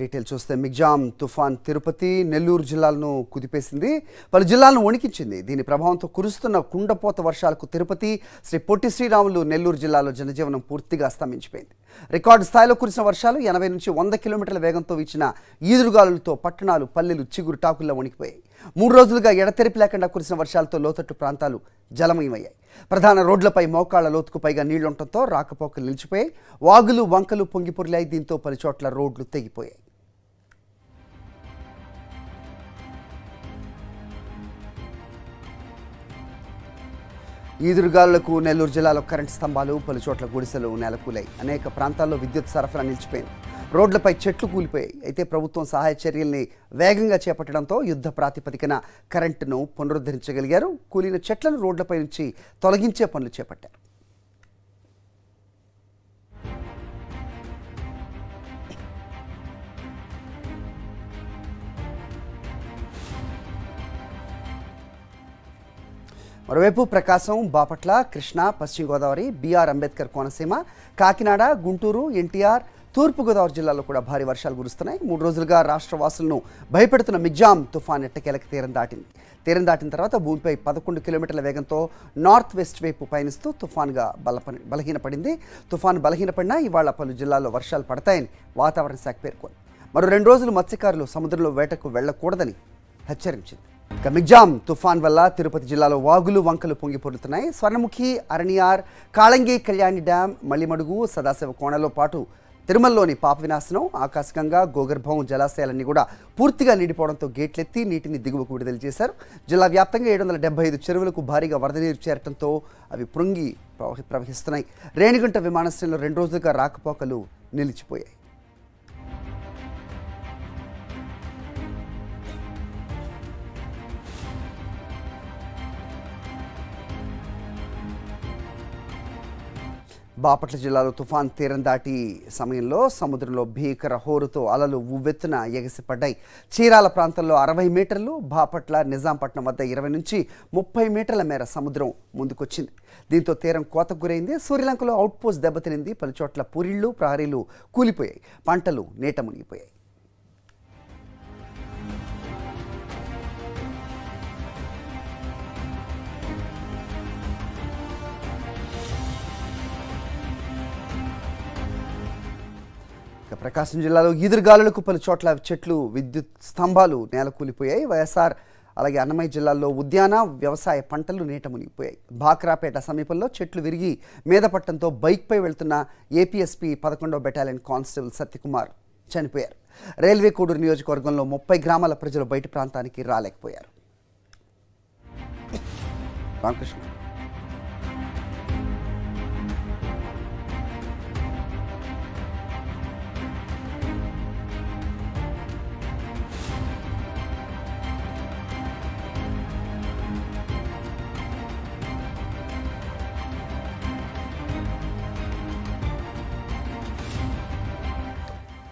detail చూస్తే మిగ్జామ్ తుఫాన్ తిరుపతి నెల్లూరు జిల్లాలను కుదిపేసింది పలు జిల్లాలను వణికించింది దీని ప్రభావంతో కురుస్తున్న కుండపోత వర్షాలకు తిరుపతి శ్రీ పొట్టి శ్రీరాములు నెల్లూరు జిల్లాలో జనజీవనం పూర్తిగా స్తంభించిపోయింది రికార్డు స్థాయిలో కురిసిన వర్షాలు ఎనభై నుంచి వంద కిలోమీటర్ల వేగంతో ఇచ్చిన ఈదురుగాలులతో పట్టణాలు పల్లెలు చిగురు టాకుల్లో వణికిపోయాయి మూడు రోజులుగా ఎడతెరిపి లేకుండా కురిసిన వర్షాలతో లోతట్టు ప్రాంతాలు జలమయమయ్యాయి ప్రధాన రోడ్లపై మోకాళ్ల లోతుకు పైగా నీళ్లుండటంతో రాకపోకలు నిలిచిపోయి వాగులు వంకలు పొంగిపొరిలాయి దీంతో పలుచోట్ల రోడ్లు తెగిపోయాయి ఈదురుగాలులకు నెల్లూరు జిల్లాలో కరెంటు స్తంభాలు పలుచోట్ల గుడిసెలు నెలకూలాయి అనేక ప్రాంతాల్లో విద్యుత్ సరఫరా నిలిచిపోయింది రోడ్లపై చెట్లు కూలిపోయాయి అయితే ప్రభుత్వం సహాయ చర్యల్ని వేగంగా చేపట్టడంతో యుద్ధ ప్రాతిపదికన కరెంటును పునరుద్ధరించగలిగారు కూలిన చెట్లను రోడ్లపై నుంచి తొలగించే పనులు చేపట్టారు మరోవైపు ప్రకాశం బాపట్ల కృష్ణా పశ్చిమ గోదావరి బీఆర్ అంబేద్కర్ కోనసీమ కాకినాడ గుంటూరు ఎన్టీఆర్ తూర్పుగోదావరి జిల్లాలో కూడా భారీ వర్షాలు కురుస్తున్నాయి మూడు రోజులుగా రాష్ట్ర వాసులను భయపెడుతున్న మిగ్జామ్ తుఫాన్ ఎట్టకేలకు తీరం దాటింది తీరం దాటిన తర్వాత భూమిపై పదకొండు కిలోమీటర్ల వేగంతో నార్త్ వెస్ట్ వైపు పయనిస్తూ తుఫాన్గా బలపని బలహీనపడింది తుఫాన్ బలహీనపడినా ఇవాళ పలు జిల్లాల్లో వర్షాలు పడతాయని వాతావరణ శాఖ పేర్కొంది మరో రెండు రోజులు మత్స్యకారులు సముద్రంలో వేటకు వెళ్లకూడదని హెచ్చరించింది ఇక మిగ్జామ్ తుఫాన్ వల్ల తిరుపతి జిల్లాలో వాగులు వంకలు పొంగి పొరుతున్నాయి స్వర్ణముఖి అరణియార్ కాళంగి కళ్యాణి డ్యాం మల్లిమడుగు సదాశివ కోణలో పాటు తిరుమలలోని పాప వినాశనం ఆకాశగంగా గోగర్భం జలాశయాలన్నీ కూడా పూర్తిగా నిండిపోవడంతో గేట్లెత్తి నీటిని దిగువకు విడుదల చేశారు జిల్లా వ్యాప్తంగా ఏడు వందల డెబ్బై ఐదు చెరువులకు భారీగా వరద నీరు చేరటంతో అవి పృంగి ప్రవహిస్తున్నాయి రేణిగుంట విమానాశ్రయంలో రెండు రోజులుగా రాకపోకలు నిలిచిపోయాయి బాపట్ల జిల్లాలో తుఫాన్ తీరం దాటి సమయంలో సముద్రంలో భీకర హోరుతో అలలు ఉవ్వెత్తున ఎగసిపడ్డాయి చీరాల ప్రాంతంలో అరవై మీటర్లు బాపట్ల నిజాంపట్నం వద్ద ఇరవై నుంచి ముప్పై మీటర్ల మేర సముద్రం ముందుకొచ్చింది దీంతో తీరం కోతకు గురైంది సూర్యలంకలో అవుట్పోస్ట్ దెబ్బతినింది పలుచోట్ల పురిళ్లు ప్రారీలు కూలిపోయాయి పంటలు నీట మునిగిపోయాయి ప్రకాశం జిల్లాలో ఈదురుగాలులకు పలు చోట్ల చెట్లు విద్యుత్ స్తంభాలు నేల కూలిపోయాయి వైఎస్ఆర్ అలాగే అన్నమయ్య జిల్లాల్లో ఉద్యాన వ్యవసాయ పంటలు నీట మునిగిపోయాయి బాక్రాపేట సమీపంలో చెట్లు విరిగి మీద పట్టంతో బైక్పై వెళ్తున్న ఏపీఎస్పీ పదకొండో బెటాలియన్ కానిస్టేబుల్ సత్యకుమార్ చనిపోయారు రైల్వే కోడూరు నియోజకవర్గంలో ముప్పై గ్రామాల ప్రజలు బయట ప్రాంతానికి రాలేకపోయారు రామకృష్ణ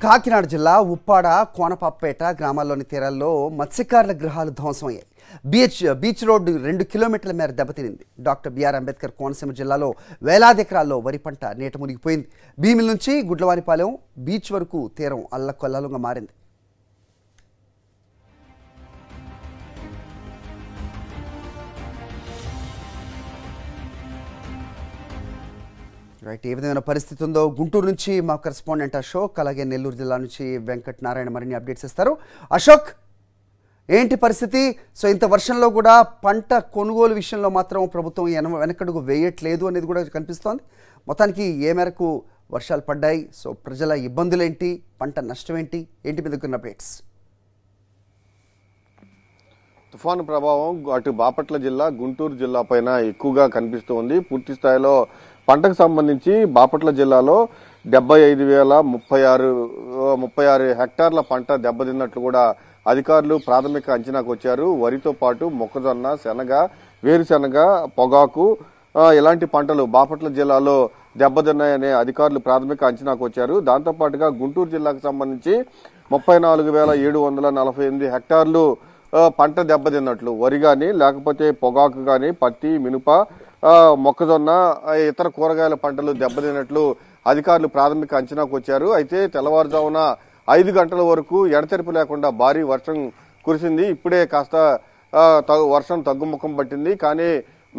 కాకినాడ జిల్లా ఉప్పాడ కోనపాపేట గ్రామాల్లోని తీరాల్లో మత్స్యకారుల గృహాలు ధ్వంసమయ్యాయి బీచ్ బీచ్ రోడ్డు రెండు కిలోమీటర్ల మేర దెబ్బతినింది డాక్టర్ బిఆర్ అంబేద్కర్ కోనసీమ జిల్లాలో వేలాది ఎకరాల్లో వరి పంట నీట మునిగిపోయింది భీమిల నుంచి గుడ్లవారిపాలెం బీచ్ వరకు తీరం అల్లకొల్లలుగా మారింది రైట్ ఏ విధమైన పరిస్థితి ఉందో గుంటూరు నుంచి మా కరెస్పాండెంట్ అశోక్ అలాగే నెల్లూరు జిల్లా నుంచి వెంకట్ నారాయణ మరిన్ని అప్డేట్స్ ఇస్తారు అశోక్ ఏంటి పరిస్థితి సో ఇంత వర్షంలో కూడా పంట కొనుగోలు విషయంలో మాత్రం ప్రభుత్వం వెనకడుగు వేయట్లేదు అనేది కూడా కనిపిస్తోంది మొత్తానికి ఏ మేరకు వర్షాలు పడ్డాయి సో ప్రజల ఇబ్బందులు ఏంటి పంట నష్టం ఏంటి ఏంటి మీ దగ్గర అప్డేట్స్ తుఫాను ప్రభావం అటు బాపట్ల జిల్లా గుంటూరు జిల్లా పైన ఎక్కువగా కనిపిస్తోంది పూర్తి స్థాయిలో పంటకు సంబంధించి బాపట్ల జిల్లాలో డెబ్బై ఐదు వేల ముప్పై ఆరు ముప్పై ఆరు హెక్టార్ల పంట దెబ్బతిన్నట్లు కూడా అధికారులు ప్రాథమిక అంచనాకు వచ్చారు వరితో పాటు మొక్కజొన్న శనగ వేరుశనగ పొగాకు ఇలాంటి పంటలు బాపట్ల జిల్లాలో దెబ్బతిన్నాయనే అధికారులు ప్రాథమిక అంచనాకు వచ్చారు దాంతోపాటుగా గుంటూరు జిల్లాకు సంబంధించి ముప్పై నాలుగు వేల ఏడు వందల నలభై ఎనిమిది హెక్టార్లు పంట దెబ్బతిన్నట్లు వరి కానీ లేకపోతే పొగాకు కానీ పత్తి మినుప మొక్కజొన్న ఇతర కూరగాయల పంటలు దెబ్బతిన్నట్లు అధికారులు ప్రాథమిక అంచనాకు వచ్చారు అయితే తెల్లవారుజామున ఐదు గంటల వరకు ఎడతెరిపి లేకుండా భారీ వర్షం కురిసింది ఇప్పుడే కాస్త వర్షం తగ్గుముఖం పట్టింది కానీ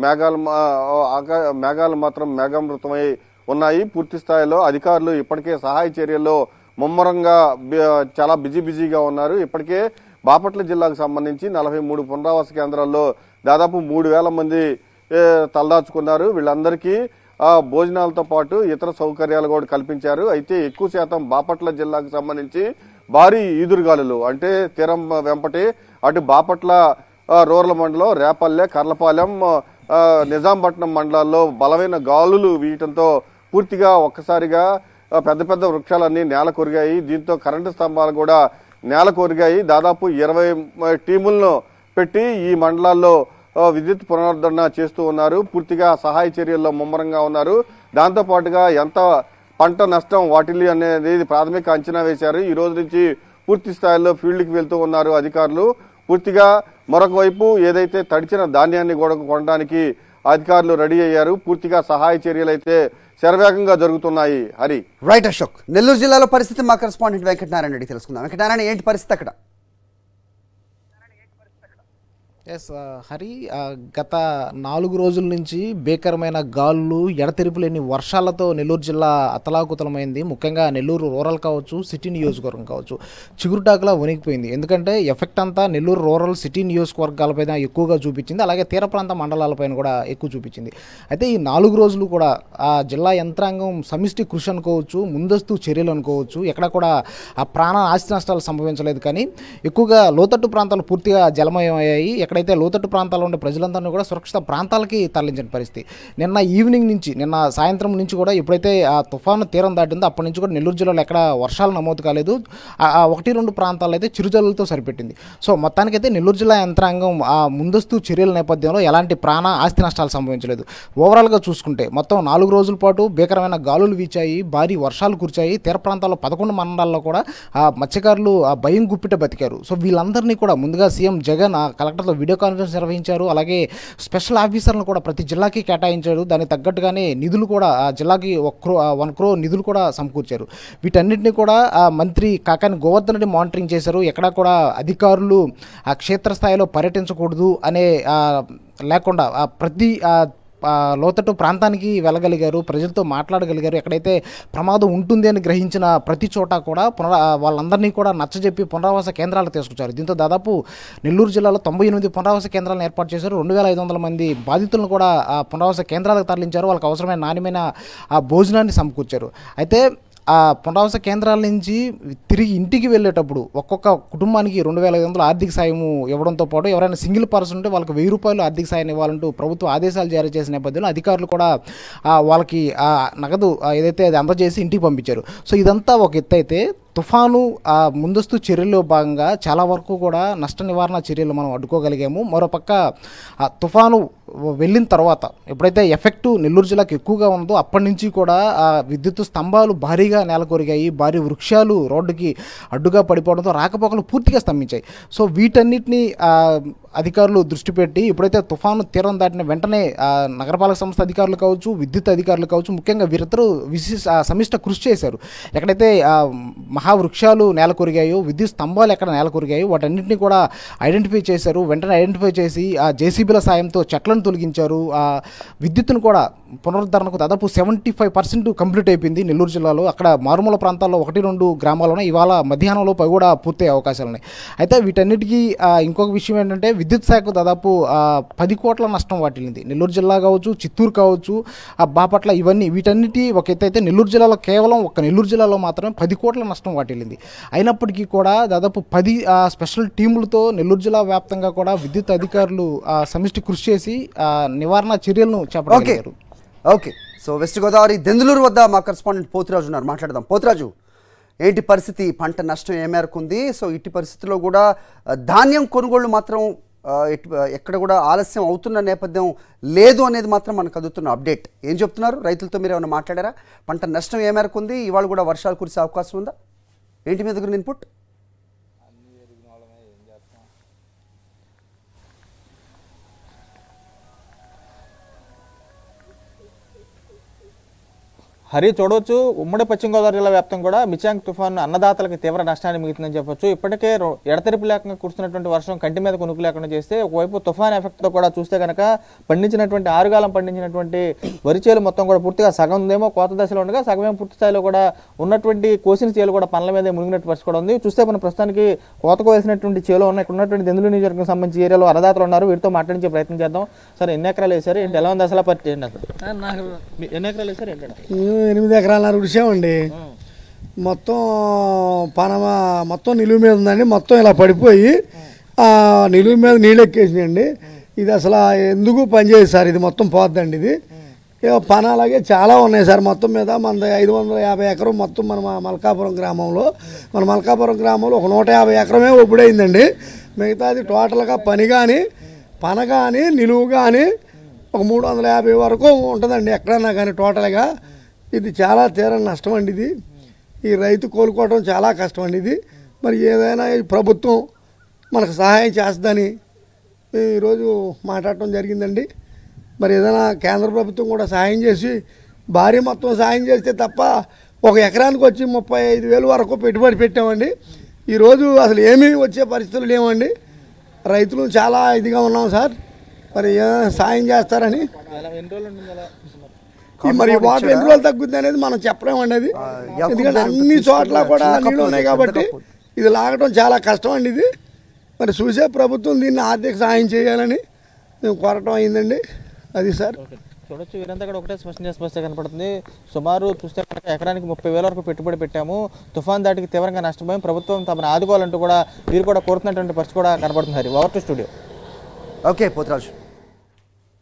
మేఘాలు మేఘాలు మాత్రం మేఘామృతమై ఉన్నాయి పూర్తి స్థాయిలో అధికారులు ఇప్పటికే సహాయ చర్యల్లో ముమ్మరంగా చాలా బిజీ బిజీగా ఉన్నారు ఇప్పటికే బాపట్ల జిల్లాకు సంబంధించి నలభై మూడు పునరావాస కేంద్రాల్లో దాదాపు మూడు వేల మంది తలదాచుకున్నారు వీళ్ళందరికీ భోజనాలతో పాటు ఇతర సౌకర్యాలు కూడా కల్పించారు అయితే ఎక్కువ శాతం బాపట్ల జిల్లాకు సంబంధించి భారీ ఈదురుగాలులు అంటే తీరం వెంపటి అటు బాపట్ల రూరల్ మండలం రేపల్లె కర్లపాలెం నిజాంపట్నం మండలాల్లో బలమైన గాలులు వీయటంతో పూర్తిగా ఒక్కసారిగా పెద్ద పెద్ద వృక్షాలన్నీ నేల కొరిగాయి దీంతో కరెంటు స్తంభాలు కూడా నేల కొరిగాయి దాదాపు ఇరవై టీములను పెట్టి ఈ మండలాల్లో విద్యుత్ పునరుద్ధరణ చేస్తూ ఉన్నారు పూర్తిగా సహాయ చర్యల్లో ముమ్మరంగా ఉన్నారు దాంతోపాటుగా ఎంత పంట నష్టం వాటిల్లి అనేది ప్రాథమిక అంచనా వేశారు ఈ రోజు నుంచి పూర్తి స్థాయిలో ఫీల్డ్కి వెళ్తూ ఉన్నారు అధికారులు పూర్తిగా మరొక వైపు ఏదైతే తడిచిన ధాన్యాన్ని కూడా కొనడానికి అధికారులు రెడీ అయ్యారు పూర్తిగా సహాయ చర్యలు అయితే శరవేగంగా జరుగుతున్నాయి హరి రైట్ అశోక్ నెల్లూరు జిల్లాలో పరిస్థితి మా కరెస్పాండెంట్ వెంకటనారాయణ రెడ్డి తెలుసుకుందాం వెంకటనారాయణ ఏంటి పరిస్థితి అక్కడ ఎస్ uh, హరి గత నాలుగు రోజుల నుంచి భీకరమైన గాలులు ఎడతెరిపు లేని వర్షాలతో నెల్లూరు జిల్లా అతలాకుతలమైంది ముఖ్యంగా నెల్లూరు రూరల్ కావచ్చు సిటీ నియోజకవర్గం కావచ్చు చిగురుటాకులా వణికిపోయింది ఎందుకంటే ఎఫెక్ట్ అంతా నెల్లూరు రూరల్ సిటీ నియోజకవర్గాలపైన ఎక్కువగా చూపించింది అలాగే తీర ప్రాంత మండలాలపైన కూడా ఎక్కువ చూపించింది అయితే ఈ నాలుగు రోజులు కూడా ఆ జిల్లా యంత్రాంగం సమిష్టి కృషి అనుకోవచ్చు ముందస్తు చర్యలు అనుకోవచ్చు ఎక్కడ కూడా ఆ ప్రాణ ఆస్తి నష్టాలు సంభవించలేదు కానీ ఎక్కువగా లోతట్టు ప్రాంతాలు పూర్తిగా జలమయం అయ్యాయి ఎక్కడైతే లోతట్టు ప్రాంతాల్లో ఉండే ప్రజలందరినీ కూడా సురక్షిత ప్రాంతాలకి తరలించిన పరిస్థితి నిన్న ఈవినింగ్ నుంచి నిన్న సాయంత్రం నుంచి కూడా ఎప్పుడైతే ఆ తుఫాను తీరం దాటిందో అప్పటి నుంచి కూడా నెల్లూరు జిల్లాలో ఎక్కడ వర్షాలు నమోదు కాలేదు ఒకటి రెండు ప్రాంతాలు అయితే చిరుజల్లులతో సరిపెట్టింది సో మొత్తానికైతే నెల్లూరు జిల్లా యంత్రాంగం ఆ ముందస్తు చర్యల నేపథ్యంలో ఎలాంటి ప్రాణ ఆస్తి నష్టాలు సంభవించలేదు ఓవరాల్గా చూసుకుంటే మొత్తం నాలుగు రోజుల పాటు భీకరమైన గాలులు వీచాయి భారీ వర్షాలు కురిచాయి తీర ప్రాంతాల్లో పదకొండు మండలాల్లో కూడా ఆ మత్స్యకారులు ఆ భయం గుప్పిట బతికారు సో వీళ్ళందరినీ కూడా ముందుగా సీఎం జగన్ ఆ కలెక్టర్తో వీడియో కాన్ఫరెన్స్ నిర్వహించారు అలాగే స్పెషల్ ఆఫీసర్లను కూడా ప్రతి జిల్లాకి కేటాయించారు దానికి తగ్గట్టుగానే నిధులు కూడా ఆ జిల్లాకి ఒక క్రో వన్ క్రో నిధులు కూడా సమకూర్చారు వీటన్నింటినీ కూడా మంత్రి కాకాని గోవర్ధన్ రెడ్డి మానిటరింగ్ చేశారు ఎక్కడ కూడా అధికారులు ఆ క్షేత్రస్థాయిలో పర్యటించకూడదు అనే లేకుండా ప్రతి లోతట్టు ప్రాంతానికి వెళ్ళగలిగారు ప్రజలతో మాట్లాడగలిగారు ఎక్కడైతే ప్రమాదం ఉంటుంది అని గ్రహించిన ప్రతి చోట కూడా పునరా వాళ్ళందరినీ కూడా నచ్చజెప్పి పునరావాస కేంద్రాలు తీసుకొచ్చారు దీంతో దాదాపు నెల్లూరు జిల్లాలో తొంభై ఎనిమిది పునరావాస కేంద్రాలను ఏర్పాటు చేశారు రెండు వేల ఐదు వందల మంది బాధితులను కూడా పునరావాస కేంద్రాలకు తరలించారు వాళ్ళకి అవసరమైన నాణ్యమైన ఆ భోజనాన్ని సమకూర్చారు అయితే ఆ పునరావాస కేంద్రాల నుంచి తిరిగి ఇంటికి వెళ్ళేటప్పుడు ఒక్కొక్క కుటుంబానికి రెండు వేల ఐదు వందల ఆర్థిక సాయం ఇవ్వడంతో పాటు ఎవరైనా సింగిల్ పర్సన్ ఉంటే వాళ్ళకి వెయ్యి రూపాయలు ఆర్థిక సాయం ఇవ్వాలంటూ ప్రభుత్వ ఆదేశాలు జారీ చేసిన నేపథ్యంలో అధికారులు కూడా వాళ్ళకి నగదు ఏదైతే అది అందజేసి ఇంటికి పంపించారు సో ఇదంతా ఒక ఎత్తు అయితే తుఫాను ముందస్తు చర్యల్లో భాగంగా చాలా వరకు కూడా నష్ట నివారణ చర్యలు మనం అడ్డుకోగలిగాము మరోపక్క ఆ తుఫాను వెళ్ళిన తర్వాత ఎప్పుడైతే ఎఫెక్టు నెల్లూరు జిల్లాకు ఎక్కువగా ఉందో అప్పటి నుంచి కూడా ఆ విద్యుత్ స్తంభాలు భారీగా నేలకొరిగాయి భారీ వృక్షాలు రోడ్డుకి అడ్డుగా పడిపోవడంతో రాకపోకలు పూర్తిగా స్తంభించాయి సో వీటన్నిటిని అధికారులు దృష్టి పెట్టి ఎప్పుడైతే తుఫాను తీరం దాటిన వెంటనే నగరపాలక సంస్థ అధికారులు కావచ్చు విద్యుత్ అధికారులు కావచ్చు ముఖ్యంగా వీరిద్దరూ విశిష్ట సమిష్ట కృషి చేశారు ఎక్కడైతే మహావృక్షాలు నేలకొరిగాయో విద్యుత్ స్తంభాలు ఎక్కడ నేలకొరిగాయో వాటన్నింటినీ కూడా ఐడెంటిఫై చేశారు వెంటనే ఐడెంటిఫై చేసి ఆ జేసీబీల సాయంతో చెట్లను తొలగించారు ఆ విద్యుత్తును కూడా పునరుద్ధరణకు దాదాపు సెవెంటీ ఫైవ్ పర్సెంట్ కంప్లీట్ అయిపోయింది నెల్లూరు జిల్లాలో అక్కడ మారుమూల ప్రాంతాల్లో ఒకటి రెండు గ్రామాల్లోనే ఇవాళ మధ్యాహ్నంలోపై కూడా పూర్తయ్యే అవకాశాలు ఉన్నాయి అయితే వీటన్నిటికీ ఇంకొక విషయం ఏంటంటే విద్యుత్ శాఖకు దాదాపు పది కోట్ల నష్టం వాటిల్లింది నెల్లూరు జిల్లా కావచ్చు చిత్తూరు కావచ్చు బాపట్ల ఇవన్నీ వీటన్నిటి ఒక అయితే నెల్లూరు జిల్లాలో కేవలం ఒక నెల్లూరు జిల్లాలో మాత్రమే పది కోట్ల నష్టం ప్రభుత్వం వాటిల్లింది అయినప్పటికీ కూడా దాదాపు పది స్పెషల్ టీములతో నెల్లూరు జిల్లా వ్యాప్తంగా కూడా విద్యుత్ అధికారులు సమిష్టి కృషి చేసి నివారణ చర్యలను చేపట్టారు okay so west Godavari Denduluru వద్ద మా కరెస్పాండెంట్ పోతురాజు ఉన్నారు మాట్లాడదాం పోతురాజు ఏంటి పరిస్థితి పంట నష్టం ఏ మేరకు ఉంది సో ఇట్టి పరిస్థితిలో కూడా ధాన్యం కొనుగోళ్లు మాత్రం ఎక్కడ కూడా ఆలస్యం అవుతున్న నేపథ్యం లేదు అనేది మాత్రం మనకు అందుతున్న అప్డేట్ ఏం చెప్తున్నారు రైతులతో మీరు ఏమైనా మాట్లాడారా పంట నష్టం ఏ మేరకు ఉంది ఇవాళ కూడా వర్షాలు కురిసే అవకాశం ఉందా anti methicillin input హరి చూడవచ్చు ఉమ్మడి పశ్చిమ గోదావరి జిల్లా వ్యాప్తం కూడా మిచాంగ్ తుఫాను అన్నదాతలకు తీవ్ర నష్టాన్ని మిగుతుందని చెప్పొచ్చు ఇప్పటికే ఎడతెరిపి లేకుండా కురుస్తున్నటువంటి వర్షం కంటి మీద కొనుక్కు లేకుండా చేస్తే ఒకవైపు తుఫాన్ ఎఫెక్ట్తో కూడా చూస్తే కనుక పండించినటువంటి ఆరుగాలం పండించినటువంటి వరి చేలు మొత్తం కూడా పూర్తిగా సగం ఉందేమో కోత దశలో ఉండగా సగమేమో పూర్తి స్థాయిలో కూడా ఉన్నటువంటి కోసిన చేలు కూడా పనుల మీద మునిగినట్టు పరిస్థితి కూడా ఉంది చూస్తే మనం ప్రస్తుతానికి కోతకు వేసినటువంటి చేలు ఉన్నాయి ఇక్కడ ఉన్నటువంటి దెందులు నియోజకవర్గం సంబంధించి ఏరియాలో అన్నదాతలు ఉన్నారు వీరితో మాట్లాడించే ప్రయత్నం చేద్దాం సరే ఎన్ని ఎకరాలు వేశారు ఎలా ఉంది అసలు పరిస్థితి ఎన్ని ఎకరాలు ఎనిమిది ఎకరాలన్నర ఉడిసామండి మొత్తం పనమా మొత్తం నిలువు మీద ఉందండి మొత్తం ఇలా పడిపోయి నిలువు మీద నీళ్ళు ఎక్కేసినాయండి ఇది అసలు ఎందుకు పనిచేయదు సార్ ఇది మొత్తం పోద్దండి ఇది పని అలాగే చాలా ఉన్నాయి సార్ మొత్తం మీద మన ఐదు వందల యాభై ఎకరం మొత్తం మన మల్కాపురం గ్రామంలో మన మల్కాపురం గ్రామంలో ఒక నూట యాభై ఎకరమే ఒప్పుడైందండి మిగతాది టోటల్గా పని కానీ పన కానీ నిలువు కానీ ఒక మూడు వందల యాభై వరకు ఉంటుందండి ఎక్కడన్నా కానీ టోటల్గా ఇది చాలా తీరని నష్టం అండి ఇది ఈ రైతు కోలుకోవడం చాలా కష్టం అండి ఇది మరి ఏదైనా ప్రభుత్వం మనకు సహాయం చేస్తుందని ఈరోజు మాట్లాడటం జరిగిందండి మరి ఏదైనా కేంద్ర ప్రభుత్వం కూడా సహాయం చేసి భారీ మొత్తం సహాయం చేస్తే తప్ప ఒక ఎకరానికి వచ్చి ముప్పై ఐదు వేలు వరకు పెట్టుబడి పెట్టామండి ఈరోజు అసలు ఏమీ వచ్చే పరిస్థితులు లేవండి రైతులు చాలా ఇదిగా ఉన్నాం సార్ మరి సాయం చేస్తారని మరి వాటర్ ఎన్ని రోజులు తగ్గుద్ది అనేది మనం చెప్పడం అది ఎందుకంటే అన్ని చోట్ల కూడా నీళ్ళు ఉన్నాయి కాబట్టి ఇది లాగడం చాలా కష్టం అండి ఇది మరి చూసే ప్రభుత్వం దీన్ని ఆర్థిక సహాయం చేయాలని మేము కోరటం అయిందండి అది సార్ చూడొచ్చు వీరంతా కూడా ఒకటే స్పష్టం చేసుకొస్తే కనపడుతుంది సుమారు చూస్తే కనుక ఎకరానికి ముప్పై వేల వరకు పెట్టుబడి పెట్టాము తుఫాన్ దాటికి తీవ్రంగా నష్టపోయి ప్రభుత్వం తమను ఆదుకోవాలంటూ కూడా వీరు కూడా కోరుతున్నటువంటి పరిస్థితి కూడా కనపడుతుంది Hari over studio okay Potharaju